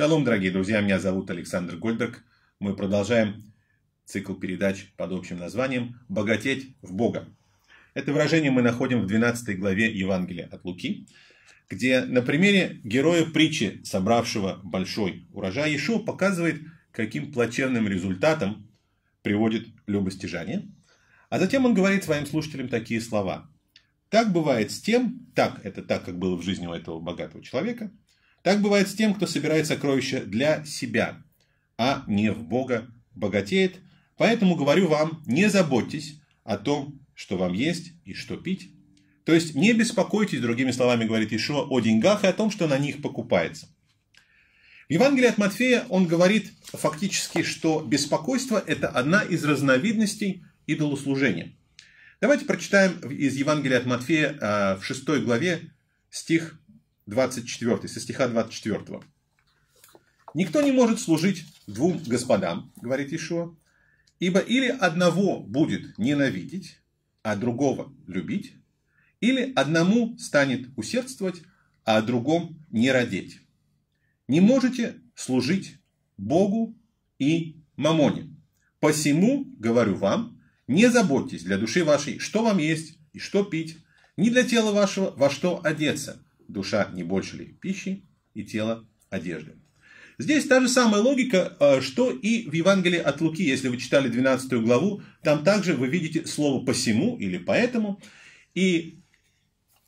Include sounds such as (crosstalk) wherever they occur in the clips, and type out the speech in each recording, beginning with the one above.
Шалом, дорогие друзья, меня зовут Александр Гольдберг. Мы продолжаем цикл передач под общим названием «Богатеть в Бога». Это выражение мы находим в 12 главе Евангелия от Луки, где на примере героя притчи, собравшего большой урожай, Иешуа показывает, каким плачевным результатом приводит любостяжание. А затем он говорит своим слушателям такие слова. Так бывает с тем, так, это так, как было в жизни у этого богатого человека – так бывает с тем, кто собирает сокровища для себя, а не в Бога богатеет. Поэтому говорю вам, не заботьтесь о том, что вам есть и что пить. То есть не беспокойтесь, другими словами говорит Ишуа, о деньгах и о том, что на них покупается. В Евангелии от Матфея он говорит фактически, что беспокойство – это одна из разновидностей идолослужения. Давайте прочитаем из Евангелия от Матфея э, в 6 главе стих 24, со стиха 24. «Никто не может служить двум господам, — говорит Ишуа, — ибо или одного будет ненавидеть, а другого любить, или одному станет усердствовать, а о другом не родить. Не можете служить Богу и мамоне. Посему, говорю вам, не заботьтесь для души вашей, что вам есть и что пить, не для тела вашего, во что одеться душа не больше ли пищи и тело одежды. Здесь та же самая логика, а, что и в Евангелии от Луки, если вы читали 12 главу, там также вы видите слово «посему» или «поэтому». И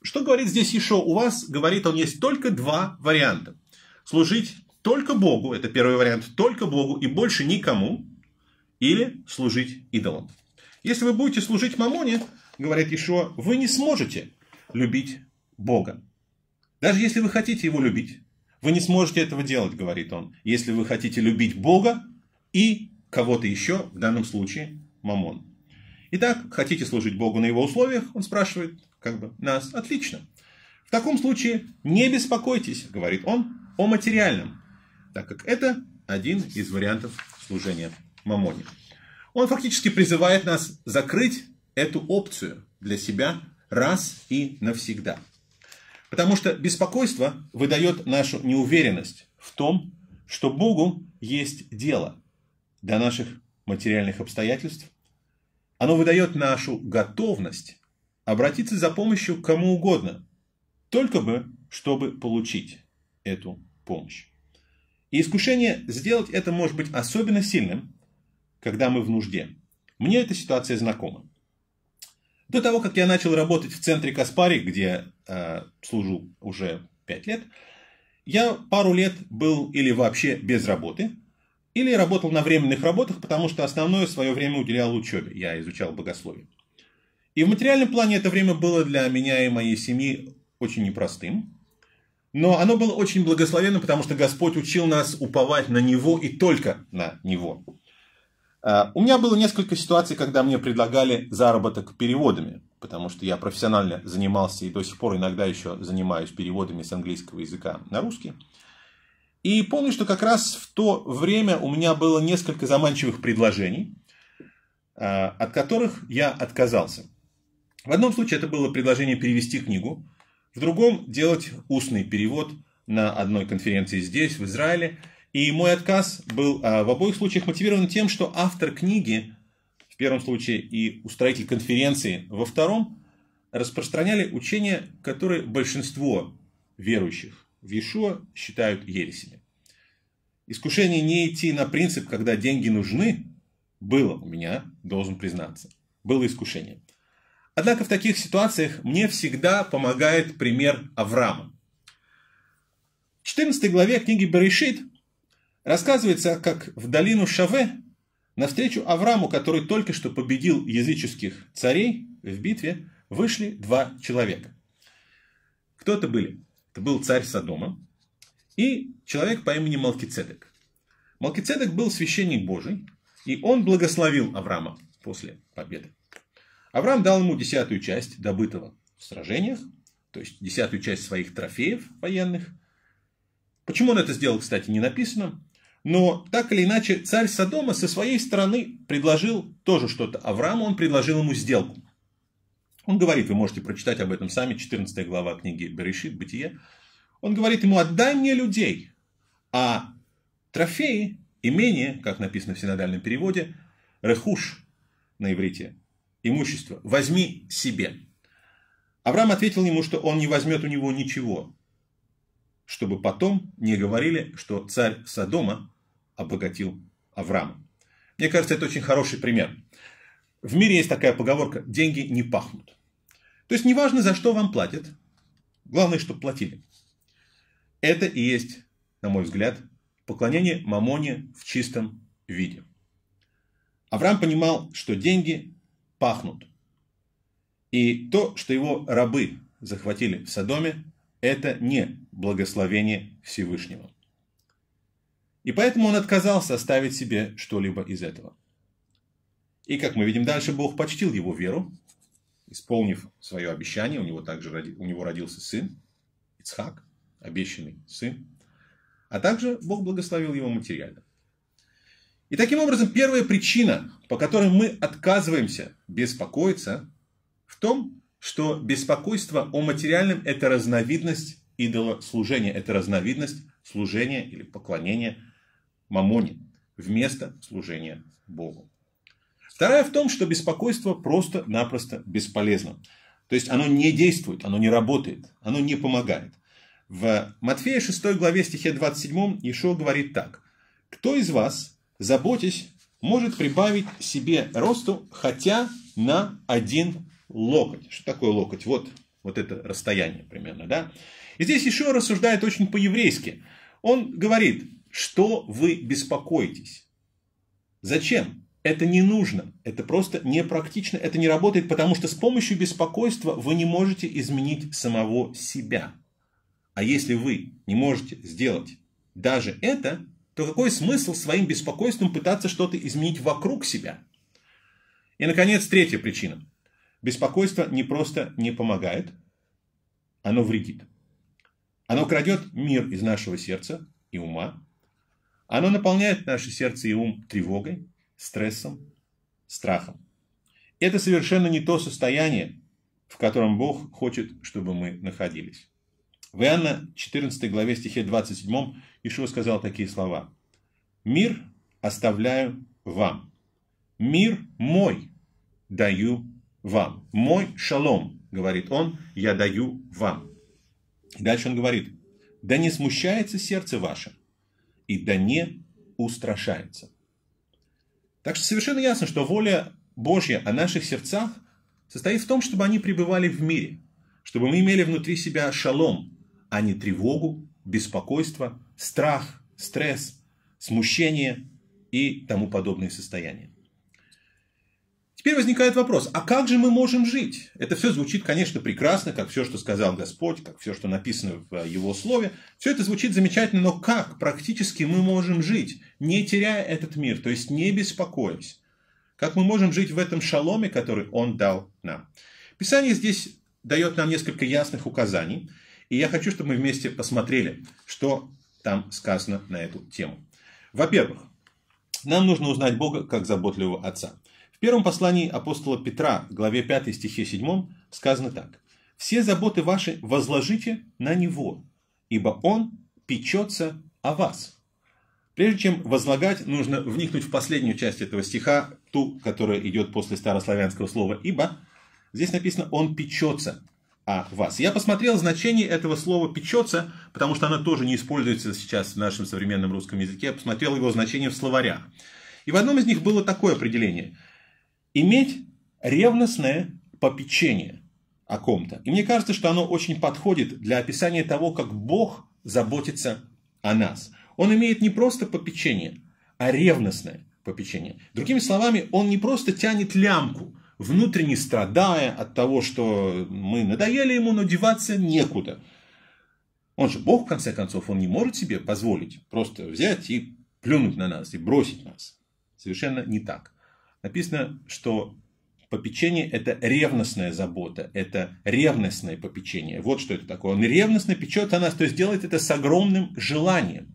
что говорит здесь еще? У вас, говорит он, есть только два варианта. Служить только Богу, это первый вариант, только Богу и больше никому, или служить идолам. Если вы будете служить мамоне, говорит еще, вы не сможете любить Бога. Даже если вы хотите его любить, вы не сможете этого делать, говорит он, если вы хотите любить Бога и кого-то еще, в данном случае Мамон. Итак, хотите служить Богу на его условиях, он спрашивает как бы нас, отлично. В таком случае не беспокойтесь, говорит он, о материальном, так как это один из вариантов служения Мамоне. Он фактически призывает нас закрыть эту опцию для себя раз и навсегда – Потому что беспокойство выдает нашу неуверенность в том, что Богу есть дело до наших материальных обстоятельств. Оно выдает нашу готовность обратиться за помощью к кому угодно, только бы, чтобы получить эту помощь. И искушение сделать это может быть особенно сильным, когда мы в нужде. Мне эта ситуация знакома. До того, как я начал работать в центре Каспари, где Э, служу уже 5 лет, я пару лет был или вообще без работы, или работал на временных работах, потому что основное свое время уделял учебе. Я изучал богословие. И в материальном плане это время было для меня и моей семьи очень непростым. Но оно было очень благословенно, потому что Господь учил нас уповать на Него и только на Него. Э, у меня было несколько ситуаций, когда мне предлагали заработок переводами потому что я профессионально занимался и до сих пор иногда еще занимаюсь переводами с английского языка на русский. И помню, что как раз в то время у меня было несколько заманчивых предложений, а, от которых я отказался. В одном случае это было предложение перевести книгу, в другом делать устный перевод на одной конференции здесь, в Израиле. И мой отказ был а, в обоих случаях мотивирован тем, что автор книги первом случае и устроитель конференции во втором, распространяли учения, которые большинство верующих в Иешуа считают ересями. Искушение не идти на принцип, когда деньги нужны, было у меня, должен признаться. Было искушение. Однако в таких ситуациях мне всегда помогает пример Авраама. В 14 главе книги Берешит рассказывается, как в долину Шаве Навстречу Аврааму, который только что победил языческих царей в битве, вышли два человека. Кто это были? Это был царь Содома и человек по имени Малкицедек. Малкицедек был священник Божий, и он благословил Авраама после победы. Авраам дал ему десятую часть добытого в сражениях, то есть десятую часть своих трофеев военных. Почему он это сделал, кстати, не написано. Но так или иначе, царь Содома со своей стороны предложил тоже что-то Аврааму, он предложил ему сделку. Он говорит, вы можете прочитать об этом сами, 14 глава книги Берешит, Бытие. Он говорит ему, отдай мне людей, а трофеи, имение, как написано в синодальном переводе, рехуш на иврите, имущество, возьми себе. Авраам ответил ему, что он не возьмет у него ничего, чтобы потом не говорили, что царь Содома обогатил Авраама. Мне кажется, это очень хороший пример. В мире есть такая поговорка «деньги не пахнут». То есть, неважно, за что вам платят, главное, чтобы платили. Это и есть, на мой взгляд, поклонение Мамоне в чистом виде. Авраам понимал, что деньги пахнут. И то, что его рабы захватили в Содоме, это не благословение Всевышнего. И поэтому он отказался оставить себе что-либо из этого. И как мы видим дальше, Бог почтил его веру, исполнив свое обещание. У него также у него родился сын, Ицхак, обещанный сын. А также Бог благословил его материально. И таким образом, первая причина, по которой мы отказываемся беспокоиться, в том, что беспокойство о материальном – это разновидность идола служения. Это разновидность служения или поклонения мамоне вместо служения Богу. Вторая в том, что беспокойство просто-напросто бесполезно. То есть оно не действует, оно не работает, оно не помогает. В Матфея 6 главе стихе 27 Ишо говорит так. «Кто из вас, заботясь, может прибавить себе росту хотя на один локоть?» Что такое локоть? Вот, вот это расстояние примерно, да? И здесь еще рассуждает очень по-еврейски. Он говорит, что вы беспокоитесь? Зачем? Это не нужно, это просто непрактично, это не работает, потому что с помощью беспокойства вы не можете изменить самого себя. А если вы не можете сделать даже это, то какой смысл своим беспокойством пытаться что-то изменить вокруг себя? И, наконец, третья причина. Беспокойство не просто не помогает, оно вредит. Оно крадет мир из нашего сердца и ума. Оно наполняет наше сердце и ум тревогой, стрессом, страхом. Это совершенно не то состояние, в котором Бог хочет, чтобы мы находились. В Иоанна 14 главе стихе 27 Ишуа сказал такие слова. «Мир оставляю вам. Мир мой даю вам. Мой шалом, говорит он, я даю вам». Дальше он говорит, да не смущается сердце ваше, и да не устрашается. Так что совершенно ясно, что воля Божья о наших сердцах состоит в том, чтобы они пребывали в мире, чтобы мы имели внутри себя шалом, а не тревогу, беспокойство, страх, стресс, смущение и тому подобные состояния. Теперь возникает вопрос, а как же мы можем жить? Это все звучит, конечно, прекрасно, как все, что сказал Господь, как все, что написано в э, Его Слове. Все это звучит замечательно, но как практически мы можем жить, не теряя этот мир, то есть не беспокоясь? Как мы можем жить в этом шаломе, который Он дал нам? Писание здесь дает нам несколько ясных указаний, и я хочу, чтобы мы вместе посмотрели, что там сказано на эту тему. Во-первых, нам нужно узнать Бога как заботливого Отца – первом послании апостола Петра, главе 5 стихе 7, сказано так. «Все заботы ваши возложите на Него, ибо Он печется о вас». Прежде чем возлагать, нужно вникнуть в последнюю часть этого стиха, ту, которая идет после старославянского слова «ибо». Здесь написано «он печется» о вас. Я посмотрел значение этого слова «печется», потому что оно тоже не используется сейчас в нашем современном русском языке. Я посмотрел его значение в словарях. И в одном из них было такое определение. Иметь ревностное попечение о ком-то. И мне кажется, что оно очень подходит для описания того, как Бог заботится о нас. Он имеет не просто попечение, а ревностное попечение. Другими словами, он не просто тянет лямку, внутренне страдая от того, что мы надоели ему, но деваться некуда. Он же Бог, в конце концов, он не может себе позволить просто взять и плюнуть на нас и бросить нас. Совершенно не так написано, что попечение – это ревностная забота, это ревностное попечение. Вот что это такое. Он ревностно печет о нас, то есть делает это с огромным желанием.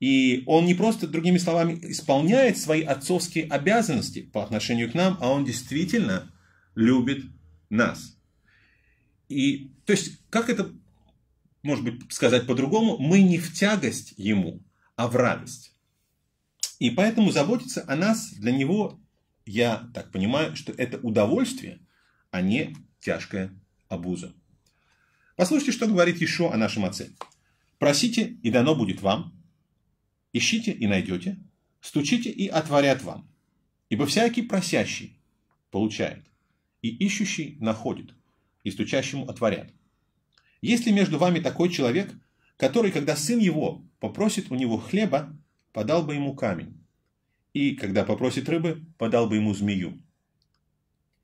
И он не просто, другими словами, исполняет свои отцовские обязанности по отношению к нам, а он действительно любит нас. И, то есть, как это, может быть, сказать по-другому, мы не в тягость ему, а в радость. И поэтому заботиться о нас для него, я так понимаю, что это удовольствие, а не тяжкая обуза. Послушайте, что говорит еще о нашем отце. «Просите, и дано будет вам. Ищите, и найдете. Стучите, и отворят вам. Ибо всякий просящий получает, и ищущий находит, и стучащему отворят. Если между вами такой человек, который, когда сын его попросит у него хлеба, подал бы ему камень, и, когда попросит рыбы, подал бы ему змею.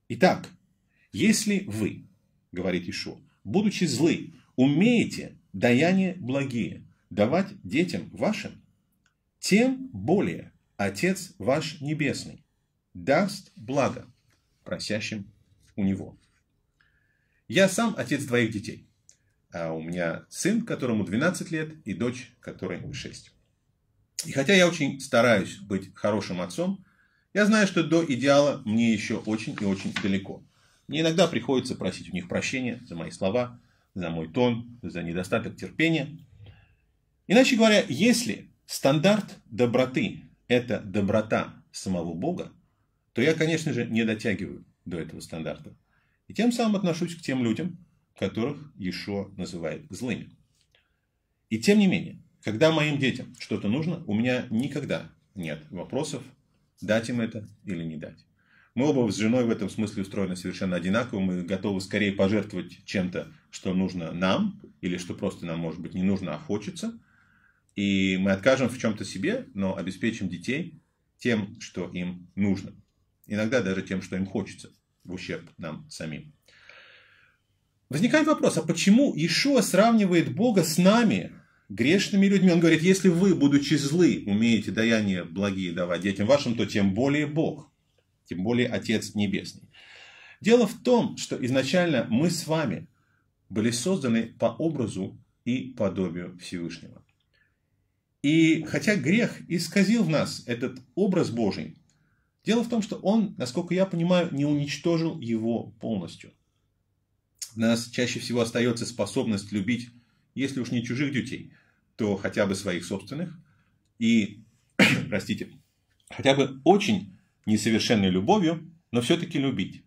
Итак, если вы, говорит Ишо, будучи злы, умеете даяние благие давать детям вашим, тем более Отец ваш Небесный даст благо просящим у Него. Я сам отец двоих детей. А у меня сын, которому 12 лет, и дочь, которой 6. И хотя я очень стараюсь быть хорошим отцом, я знаю, что до идеала мне еще очень и очень далеко. Мне иногда приходится просить у них прощения за мои слова, за мой тон, за недостаток терпения. Иначе говоря, если стандарт доброты – это доброта самого Бога, то я, конечно же, не дотягиваю до этого стандарта. И тем самым отношусь к тем людям, которых Ешо называет злыми. И тем не менее, когда моим детям что-то нужно, у меня никогда нет вопросов, дать им это или не дать. Мы оба с женой в этом смысле устроены совершенно одинаково. Мы готовы скорее пожертвовать чем-то, что нужно нам, или что просто нам, может быть, не нужно, а хочется. И мы откажем в чем-то себе, но обеспечим детей тем, что им нужно. Иногда даже тем, что им хочется, в ущерб нам самим. Возникает вопрос, а почему Ишуа сравнивает Бога с нами, грешными людьми. Он говорит, если вы, будучи злы, умеете даяние благие давать детям вашим, то тем более Бог, тем более Отец Небесный. Дело в том, что изначально мы с вами были созданы по образу и подобию Всевышнего. И хотя грех исказил в нас этот образ Божий, дело в том, что он, насколько я понимаю, не уничтожил его полностью. У нас чаще всего остается способность любить, если уж не чужих детей – то хотя бы своих собственных, и, (clears throat) простите, хотя бы очень несовершенной любовью, но все-таки любить.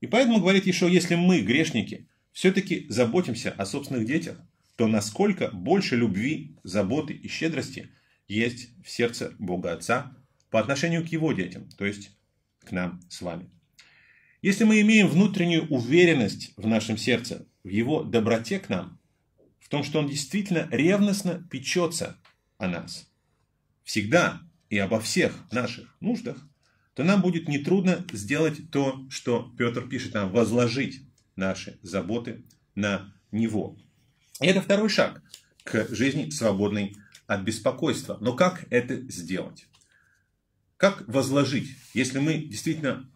И поэтому говорит еще, если мы, грешники, все-таки заботимся о собственных детях, то насколько больше любви, заботы и щедрости есть в сердце Бога Отца по отношению к Его детям, то есть к нам с вами. Если мы имеем внутреннюю уверенность в нашем сердце, в Его доброте к нам, том, что он действительно ревностно печется о нас. Всегда и обо всех наших нуждах, то нам будет нетрудно сделать то, что Петр пишет нам, возложить наши заботы на него. И это второй шаг к жизни свободной от беспокойства. Но как это сделать? Как возложить, если мы действительно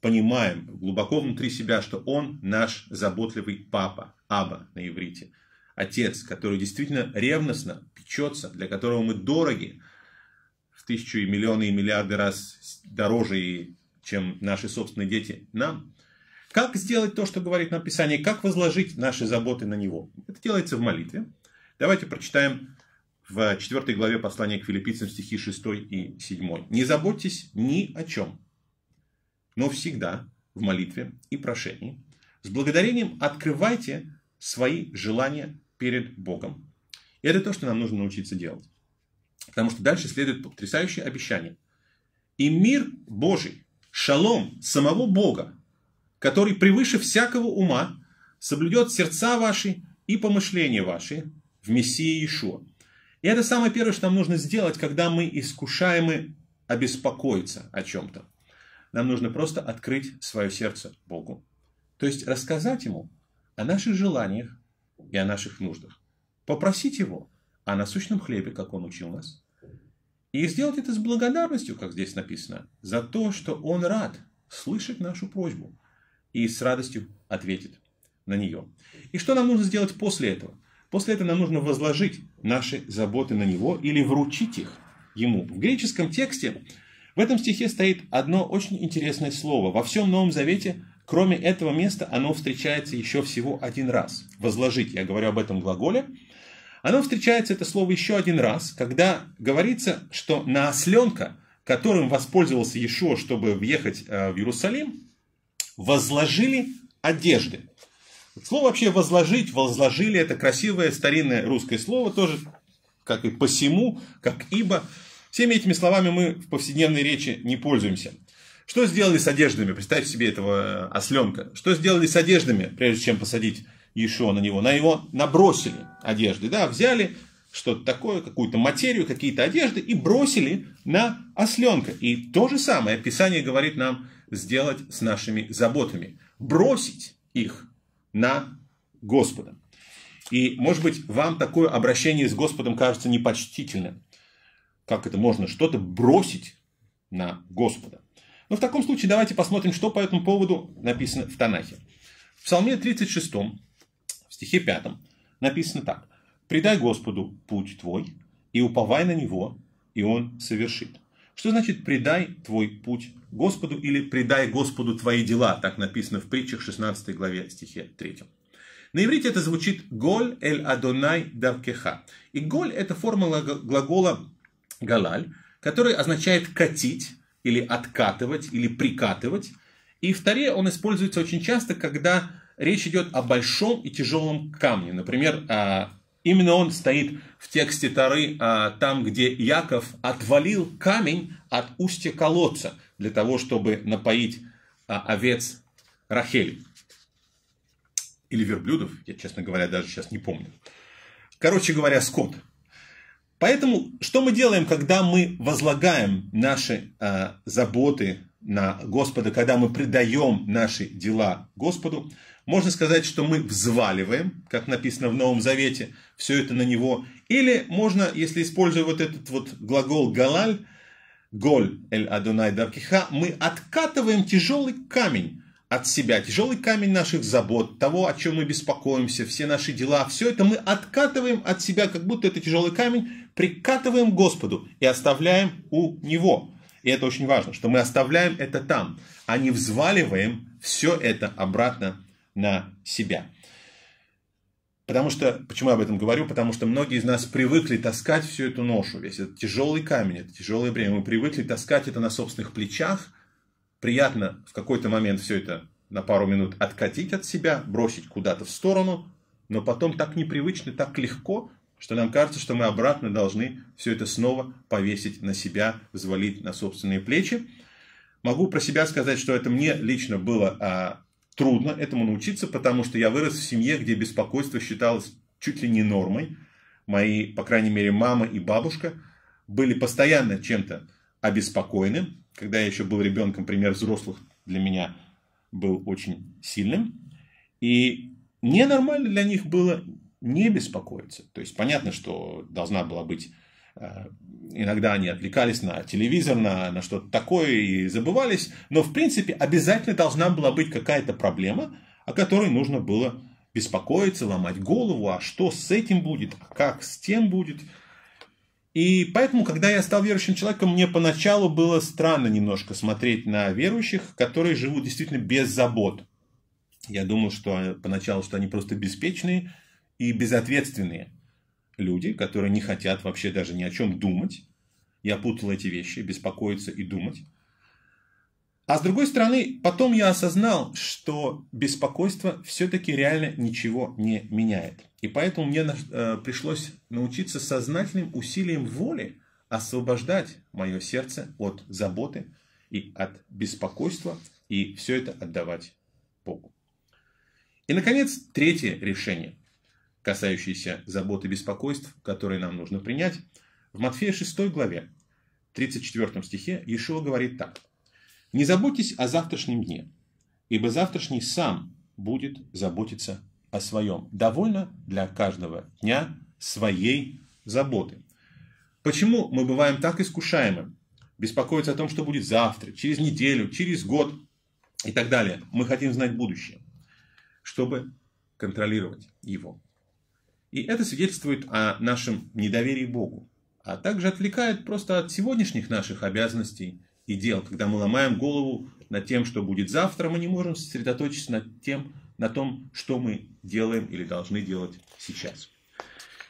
понимаем глубоко внутри себя, что он наш заботливый папа, Аба на иврите – отец, который действительно ревностно печется, для которого мы дороги в тысячу и миллионы и миллиарды раз дороже, чем наши собственные дети нам. Как сделать то, что говорит нам Писание? Как возложить наши заботы на Него? Это делается в молитве. Давайте прочитаем в 4 главе послания к филиппийцам стихи 6 и 7. «Не заботьтесь ни о чем, но всегда в молитве и прошении с благодарением открывайте свои желания перед Богом. И это то, что нам нужно научиться делать. Потому что дальше следует потрясающее обещание. И мир Божий, шалом самого Бога, который превыше всякого ума, соблюдет сердца ваши и помышления ваши в Мессии Иешуа. И это самое первое, что нам нужно сделать, когда мы искушаемы обеспокоиться о чем-то. Нам нужно просто открыть свое сердце Богу. То есть рассказать Ему о наших желаниях, и о наших нуждах. Попросить его о насущном хлебе, как он учил нас. И сделать это с благодарностью, как здесь написано, за то, что он рад слышать нашу просьбу и с радостью ответит на нее. И что нам нужно сделать после этого? После этого нам нужно возложить наши заботы на него или вручить их ему. В греческом тексте в этом стихе стоит одно очень интересное слово. Во всем Новом Завете – Кроме этого места оно встречается еще всего один раз. Возложить, я говорю об этом глаголе. Оно встречается, это слово, еще один раз, когда говорится, что на осленка, которым воспользовался Ешо, чтобы въехать э, в Иерусалим, возложили одежды. Слово вообще «возложить», «возложили» — это красивое старинное русское слово тоже, как и «посему», как «ибо». Всеми этими словами мы в повседневной речи не пользуемся – что сделали с одеждами? Представьте себе этого э, осленка. Что сделали с одеждами, прежде чем посадить еще на него? На него набросили одежды, да, взяли что-то такое, какую-то материю, какие-то одежды и бросили на осленка. И то же самое Писание говорит нам сделать с нашими заботами. Бросить их на Господа. И, может быть, вам такое обращение с Господом кажется непочтительным. Как это можно что-то бросить на Господа? Но ну, в таком случае давайте посмотрим, что по этому поводу написано в Танахе. В Псалме 36, в стихе 5, написано так. «Предай Господу путь твой, и уповай на Него, и Он совершит». Что значит «предай твой путь Господу» или «предай Господу твои дела», так написано в притчах 16 главе стихе 3. На иврите это звучит «голь эль адонай даркеха». И «голь» — это формула глагола «галаль», который означает «катить», или откатывать, или прикатывать. И в таре он используется очень часто, когда речь идет о большом и тяжелом камне. Например, а, именно он стоит в тексте Тары, а, там, где Яков отвалил камень от устья колодца для того, чтобы напоить а, овец Рахель. Или верблюдов, я, честно говоря, даже сейчас не помню. Короче говоря, скот. Поэтому что мы делаем, когда мы возлагаем наши э, заботы на Господа, когда мы предаем наши дела Господу? Можно сказать, что мы взваливаем, как написано в Новом Завете, все это на Него. Или можно, если используя вот этот вот глагол «галаль», «голь эль адунай даркиха», мы откатываем тяжелый камень от себя. Тяжелый камень наших забот, того, о чем мы беспокоимся, все наши дела, все это мы откатываем от себя, как будто это тяжелый камень, прикатываем к Господу и оставляем у Него. И это очень важно, что мы оставляем это там, а не взваливаем все это обратно на себя. Потому что, почему я об этом говорю? Потому что многие из нас привыкли таскать всю эту ношу, весь этот тяжелый камень, это тяжелое время. Мы привыкли таскать это на собственных плечах, приятно в какой-то момент все это на пару минут откатить от себя, бросить куда-то в сторону, но потом так непривычно, так легко, что нам кажется, что мы обратно должны все это снова повесить на себя, взвалить на собственные плечи. Могу про себя сказать, что это мне лично было а, трудно этому научиться, потому что я вырос в семье, где беспокойство считалось чуть ли не нормой. Мои, по крайней мере, мама и бабушка были постоянно чем-то обеспокоены когда я еще был ребенком, пример взрослых для меня был очень сильным. И мне нормально для них было не беспокоиться. То есть понятно, что должна была быть э, иногда они отвлекались на телевизор, на, на что-то такое и забывались, но в принципе обязательно должна была быть какая-то проблема, о которой нужно было беспокоиться, ломать голову, а что с этим будет, а как с тем будет – и поэтому, когда я стал верующим человеком, мне поначалу было странно немножко смотреть на верующих, которые живут действительно без забот. Я думал, что э, поначалу, что они просто беспечные и безответственные люди, которые не хотят вообще даже ни о чем думать. Я путал эти вещи, беспокоиться и думать. А с другой стороны, потом я осознал, что беспокойство все-таки реально ничего не меняет. И поэтому мне э, пришлось научиться сознательным усилием воли освобождать мое сердце от заботы и от беспокойства, и все это отдавать Богу. И, наконец, третье решение, касающееся заботы и беспокойств, которые нам нужно принять. В Матфея 6 главе, 34 стихе, Иешуа говорит так – не заботьтесь о завтрашнем дне, ибо завтрашний сам будет заботиться о своем. Довольно для каждого дня своей заботы. Почему мы бываем так искушаемы? Беспокоиться о том, что будет завтра, через неделю, через год и так далее. Мы хотим знать будущее, чтобы контролировать его. И это свидетельствует о нашем недоверии Богу, а также отвлекает просто от сегодняшних наших обязанностей – и дел, когда мы ломаем голову над тем, что будет завтра, мы не можем сосредоточиться над тем, на том, что мы делаем или должны делать сейчас.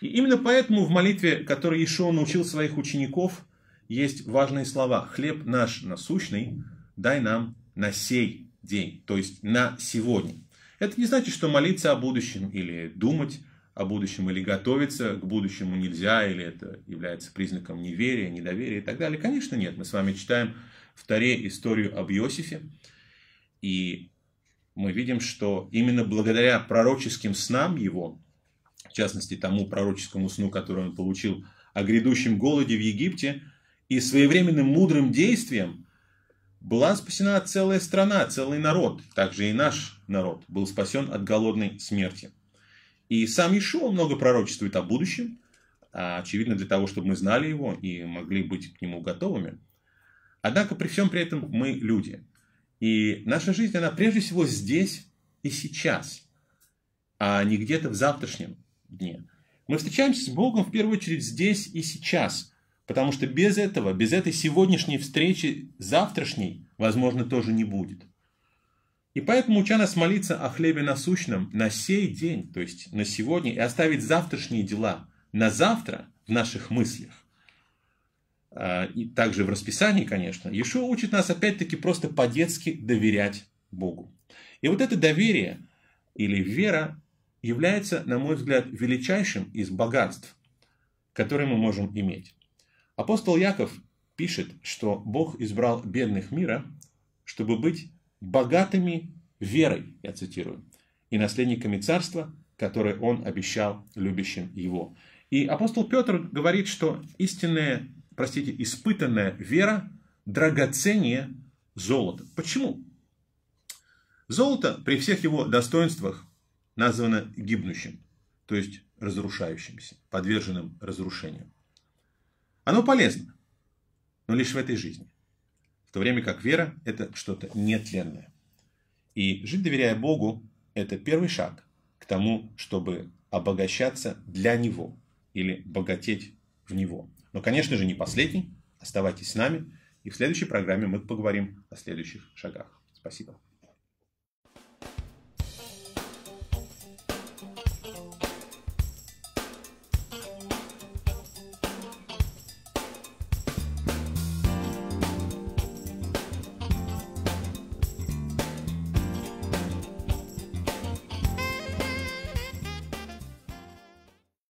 И именно поэтому в молитве, которой Ишуа научил своих учеников, есть важные слова «Хлеб наш насущный дай нам на сей день», то есть на сегодня. Это не значит, что молиться о будущем или думать о будущем или готовиться к будущему нельзя, или это является признаком неверия, недоверия и так далее. Конечно, нет. Мы с вами читаем в Таре историю об Иосифе, и мы видим, что именно благодаря пророческим снам его, в частности тому пророческому сну, который он получил о грядущем голоде в Египте, и своевременным мудрым действием была спасена целая страна, целый народ, также и наш народ был спасен от голодной смерти. И сам Ишуа много пророчествует о будущем, а, очевидно, для того, чтобы мы знали его и могли быть к нему готовыми. Однако при всем при этом мы люди. И наша жизнь, она прежде всего здесь и сейчас, а не где-то в завтрашнем дне. Мы встречаемся с Богом в первую очередь здесь и сейчас, потому что без этого, без этой сегодняшней встречи завтрашней, возможно, тоже не будет. И поэтому нас молиться о хлебе насущном на сей день, то есть на сегодня, и оставить завтрашние дела на завтра в наших мыслях. А, и также в расписании, конечно, Иешуа учит нас опять-таки просто по-детски доверять Богу. И вот это доверие или вера является, на мой взгляд, величайшим из богатств, которые мы можем иметь. Апостол Яков пишет, что Бог избрал бедных мира, чтобы быть богатыми верой, я цитирую, и наследниками царства, которое он обещал любящим его. И апостол Петр говорит, что истинная, простите, испытанная вера драгоценнее золота. Почему? Золото при всех его достоинствах названо гибнущим, то есть разрушающимся, подверженным разрушению. Оно полезно, но лишь в этой жизни то время как вера – это что-то нетленное. И жить, доверяя Богу, это первый шаг к тому, чтобы обогащаться для Него или богатеть в Него. Но, конечно же, не последний. Оставайтесь с нами, и в следующей программе мы поговорим о следующих шагах. Спасибо.